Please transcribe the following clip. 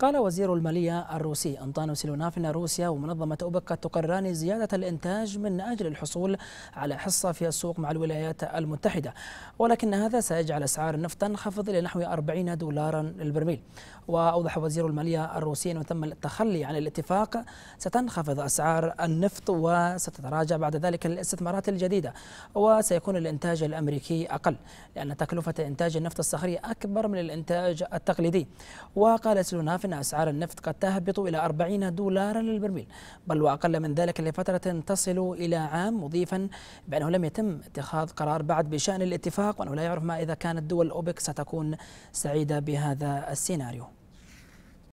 قال وزير المالية الروسي أنطانو سيلوناف أن روسيا ومنظمة أوبك تقرران زيادة الإنتاج من أجل الحصول على حصة في السوق مع الولايات المتحدة ولكن هذا سيجعل أسعار النفط تنخفض إلى نحو 40 دولارا للبرميل وأوضح وزير المالية الروسي أنه تم التخلي عن الاتفاق ستنخفض أسعار النفط وستتراجع بعد ذلك الاستثمارات الجديدة وسيكون الإنتاج الأمريكي أقل لأن تكلفة إنتاج النفط الصخري أكبر من الإنتاج التقليدي وقال سيلوناف أن أسعار النفط قد تهبط إلى 40 دولارا للبرميل بل وأقل من ذلك لفترة تصل إلى عام مضيفا بأنه لم يتم اتخاذ قرار بعد بشأن الاتفاق وأنه لا يعرف ما إذا كانت دول أوبك ستكون سعيدة بهذا السيناريو